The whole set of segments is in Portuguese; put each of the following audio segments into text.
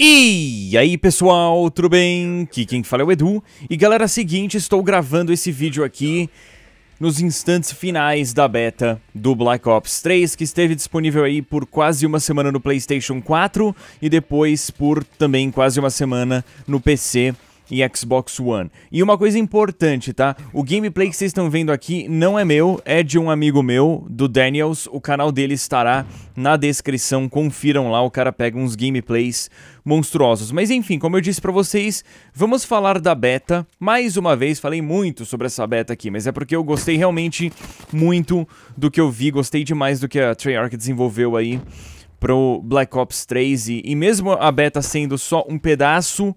E aí pessoal, tudo bem? Aqui quem fala é o Edu. E galera, é seguinte, estou gravando esse vídeo aqui nos instantes finais da beta do Black Ops 3, que esteve disponível aí por quase uma semana no PlayStation 4 e depois por também quase uma semana no PC e Xbox One. E uma coisa importante, tá? O gameplay que vocês estão vendo aqui não é meu, é de um amigo meu, do Daniels. O canal dele estará na descrição, confiram lá, o cara pega uns gameplays monstruosos. Mas enfim, como eu disse para vocês, vamos falar da beta. Mais uma vez, falei muito sobre essa beta aqui, mas é porque eu gostei realmente muito do que eu vi, gostei demais do que a Treyarch desenvolveu aí pro Black Ops 3 e, e mesmo a beta sendo só um pedaço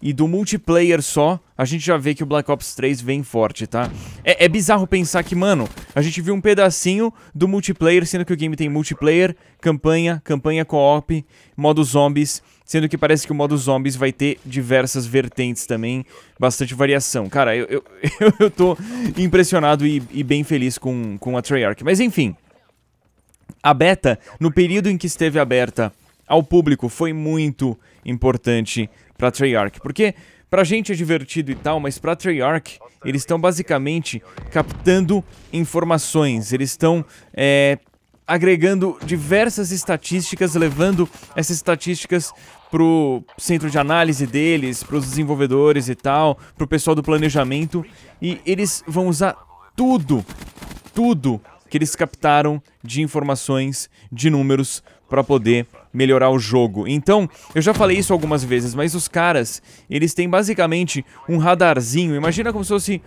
e do multiplayer só, a gente já vê que o Black Ops 3 vem forte, tá? É, é, bizarro pensar que, mano, a gente viu um pedacinho do multiplayer, sendo que o game tem multiplayer, campanha, campanha co-op, modo zombies, sendo que parece que o modo zombies vai ter diversas vertentes também, bastante variação. Cara, eu, eu, eu tô impressionado e, e bem feliz com, com a Treyarch. Mas enfim, a beta, no período em que esteve aberta ao público, foi muito importante para Treyarch. Porque para a gente é divertido e tal, mas para Treyarch eles estão basicamente captando informações. Eles estão é, agregando diversas estatísticas, levando essas estatísticas para o centro de análise deles, para os desenvolvedores e tal, para o pessoal do planejamento. E eles vão usar tudo, tudo que eles captaram de informações, de números, para poder melhorar o jogo. Então, eu já falei isso algumas vezes, mas os caras, eles têm basicamente um radarzinho. Imagina como se fosse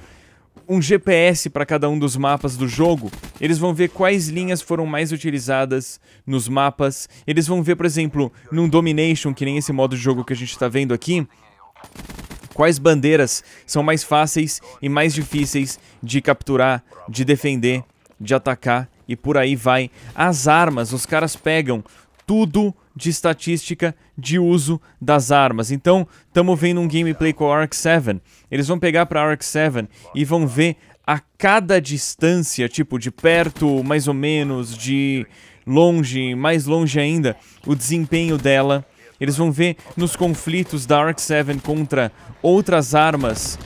um GPS para cada um dos mapas do jogo, eles vão ver quais linhas foram mais utilizadas nos mapas. Eles vão ver, por exemplo, num Domination, que nem esse modo de jogo que a gente está vendo aqui, quais bandeiras são mais fáceis e mais difíceis de capturar, de defender, de atacar e por aí vai. As armas, os caras pegam tudo de estatística de uso das armas. Então, estamos vendo um gameplay com a Arc 7. Eles vão pegar para a Arc 7 e vão ver a cada distância, tipo de perto, mais ou menos, de longe, mais longe ainda, o desempenho dela. Eles vão ver nos conflitos da Arc 7 contra outras armas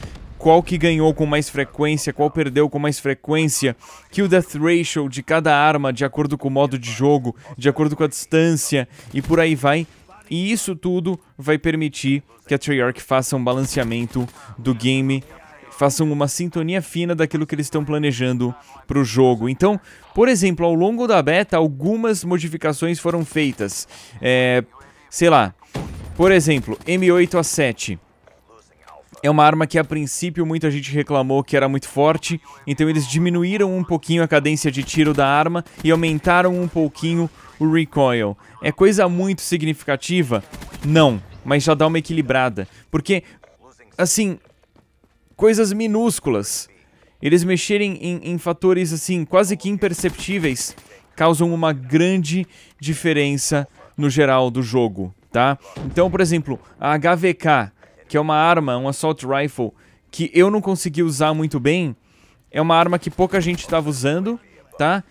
qual que ganhou com mais frequência, qual perdeu com mais frequência, kill death ratio de cada arma de acordo com o modo de jogo, de acordo com a distância e por aí vai. E isso tudo vai permitir que a Treyarch faça um balanceamento do game, façam uma sintonia fina daquilo que eles estão planejando para o jogo. Então, por exemplo, ao longo da beta, algumas modificações foram feitas. É, sei lá, por exemplo, M8 a 7. É uma arma que a princípio muita gente reclamou que era muito forte, então eles diminuíram um pouquinho a cadência de tiro da arma e aumentaram um pouquinho o recoil. É coisa muito significativa? Não, mas já dá uma equilibrada, porque assim, coisas minúsculas, eles mexerem em, em fatores assim quase que imperceptíveis causam uma grande diferença no geral do jogo, tá? Então, por exemplo, a HVK que é uma arma, um assault rifle, que eu não consegui usar muito bem. É uma arma que pouca gente estava usando, tá?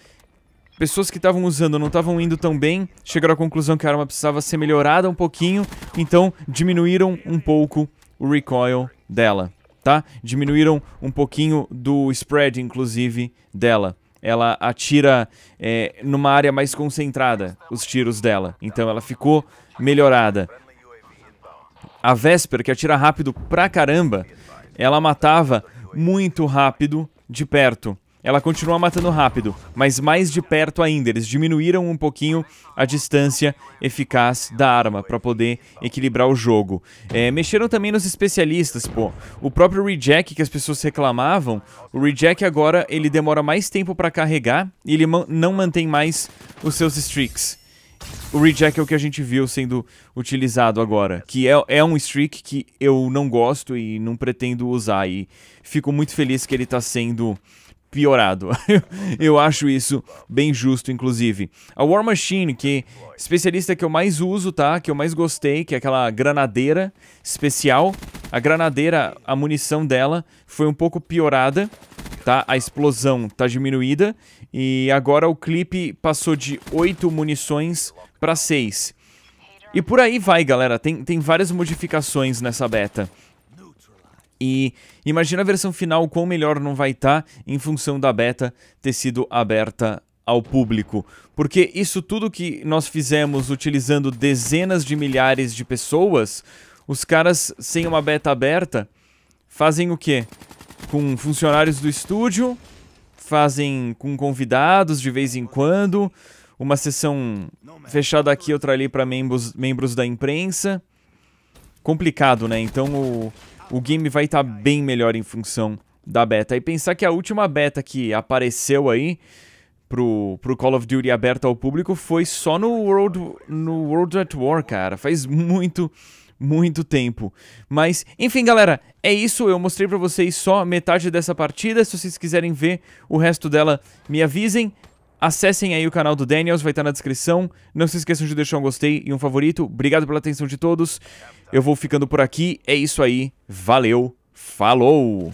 Pessoas que estavam usando não estavam indo tão bem, chegaram à conclusão que a arma precisava ser melhorada um pouquinho, então diminuíram um pouco o recoil dela, tá? Diminuíram um pouquinho do spread, inclusive, dela ela atira é, numa área mais concentrada os tiros dela. Então ela ficou melhorada. A Vesper, que atira rápido pra caramba, ela matava muito rápido de perto. Ela continua matando rápido, mas mais de perto ainda. Eles diminuíram um pouquinho a distância eficaz da arma para poder equilibrar o jogo. É, mexeram também nos especialistas, pô. O próprio Rejack que as pessoas reclamavam, o Rejack agora ele demora mais tempo para carregar e ele não mantém mais os seus streaks o reject é o que a gente viu sendo utilizado agora, que é, é um streak que eu não gosto e não pretendo usar, e fico muito feliz que ele está sendo piorado. eu acho isso bem justo, inclusive. A War Machine, que especialista que eu mais uso, tá? Que eu mais gostei, que é aquela granadeira especial. A granadeira, a munição dela foi um pouco piorada tá? A explosão tá diminuída e agora o clipe passou de 8 munições para 6. E por aí vai, galera. Tem, tem várias modificações nessa beta. E imagina a versão final quão melhor não vai estar tá em função da beta ter sido aberta ao público, porque isso tudo que nós fizemos utilizando dezenas de milhares de pessoas, os caras sem uma beta aberta fazem o quê? com funcionários do estúdio, fazem com convidados de vez em quando, uma sessão fechada aqui, outra ali para membros, membros da imprensa. Complicado, né? Então o, o game vai estar tá bem melhor em função da beta. E pensar que a última beta que apareceu aí pro, pro Call of Duty aberto ao público foi só no World, no World at War, cara. Faz muito, muito tempo. Mas, enfim, galera, é isso. Eu mostrei pra vocês só metade dessa partida. Se vocês quiserem ver o resto dela, me avisem. Acessem aí o canal do Daniels, vai estar tá na descrição. Não se esqueçam de deixar um gostei e um favorito. Obrigado pela atenção de todos. Eu vou ficando por aqui. É isso aí. Valeu. Falou!